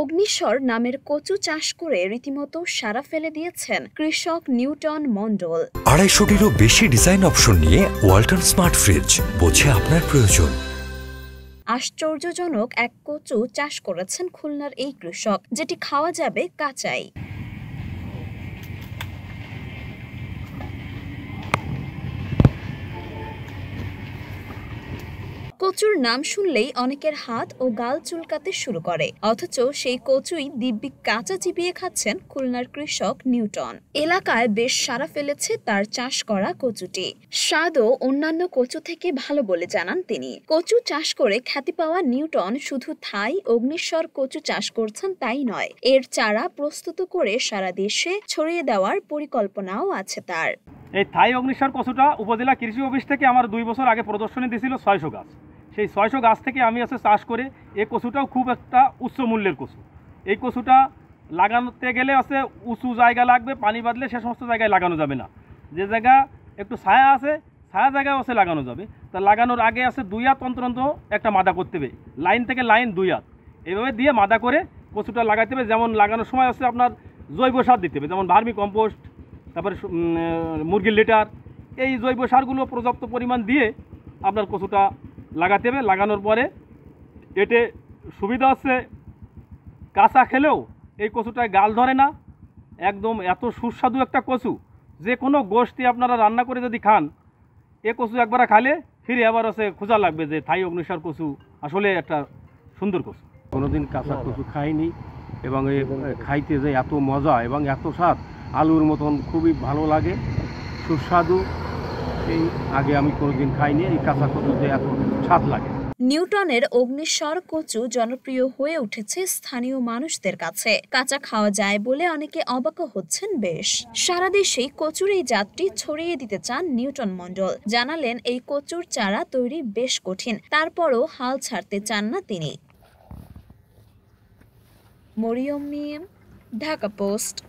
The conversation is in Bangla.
অগ্নিশ্বর নামের কচু চাষ করে রীতিমতো সারা ফেলে দিয়েছেন কৃষক নিউটন মন্ডল আড়াইশোটিরও বেশি ডিজাইন অপশন নিয়ে ওয়াল্টন স্মার্ট ফ্রিজ বোঝে আপনার প্রয়োজন আশ্চর্যজনক এক কচু চাষ করেছেন খুলনার এই কৃষক যেটি খাওয়া যাবে কাঁচাই কচুর নাম শুনলেই অনেকের হাত ও গাল চুলকাতে শুরু করে অথচ সেই কচুই দিব্যি কাঁচা চিবিয়ে খাচ্ছেন খুলনার কৃষক নিউটন এলাকায় বেশ সারা ফেলেছে তার চাষ করা কচুটি স্বাদ ও অন্যান্য কচু থেকে ভালো বলে জানান তিনি কচু চাষ করে খ্যাতি পাওয়া নিউটন শুধু থাই অগ্নিস্বর কচু চাষ করছেন তাই নয় এর চারা প্রস্তুত করে সারা দেশে ছড়িয়ে দেওয়ার পরিকল্পনাও আছে তার এই থাই অগ্নিস্বর কচুটা উপজেলা কৃষি অফিস থেকে আমার দুই বছর আগে প্রদর্শনী দিয়েছিল ছয়শো গাছ সেই ছয়শো গাছ থেকে আমি আছে চাষ করে এই কচুটাও খুব একটা উচ্চ মূল্যের কচু এই কচুটা লাগানোতে গেলে আছে উঁচু জায়গা লাগবে পানি বাদলে সে সমস্ত জায়গায় লাগানো যাবে না যে জায়গা একটু ছায়া আছে ছায়া জায়গায় আছে লাগানো যাবে তা লাগানোর আগে আছে দুই হাত অন্তরন্ত একটা মাদা করতে হবে লাইন থেকে লাইন দুই হাত এভাবে দিয়ে মাদা করে কচুটা লাগাতে হবে যেমন লাগানোর সময় আছে আপনার জৈব সার দিতে হবে যেমন ভার্মি কম্পোস্ট তারপরে মুরগির লিটার এই জৈব সারগুলো পর্যাপ্ত পরিমাণ দিয়ে আপনার কচুটা লাগাতে হবে লাগানোর পরে এতে সুবিধা হচ্ছে কাঁচা খেলেও এই কচুটায় গাল ধরে না একদম এত সুস্বাদু একটা কচু যে কোনো গোষ্ঠী আপনারা রান্না করে যদি খান এ কচু একবার খালে ফিরে আবার হচ্ছে খোঁজা লাগবে যে থাই অগ্নিসার কচু আসলে একটা সুন্দর কচু কোনোদিন কাঁচা কচু খাইনি এবং খাইতে যে এত মজা এবং এত স্বাদ আলুর মতন খুবই ভালো লাগে সুস্বাদু এই আগে আমি কোনোদিন খাইনি এই কাঁচা কচুতে এত স্বাদ লাগে নিউটনের অগ্নিস্বর কচু জনপ্রিয় হয়ে উঠেছে স্থানীয় মানুষদের কাছে কাঁচা খাওয়া যায় বলে অনেকে অবাক হচ্ছেন বেশ সারা দেশে কচুর এই জাতটি ছড়িয়ে দিতে চান নিউটন মন্ডল জানালেন এই কচুর চারা তৈরি বেশ কঠিন তারপরও হাল ছাড়তে চান না তিনি মরিয়ম মিম ঢাকা পোস্ট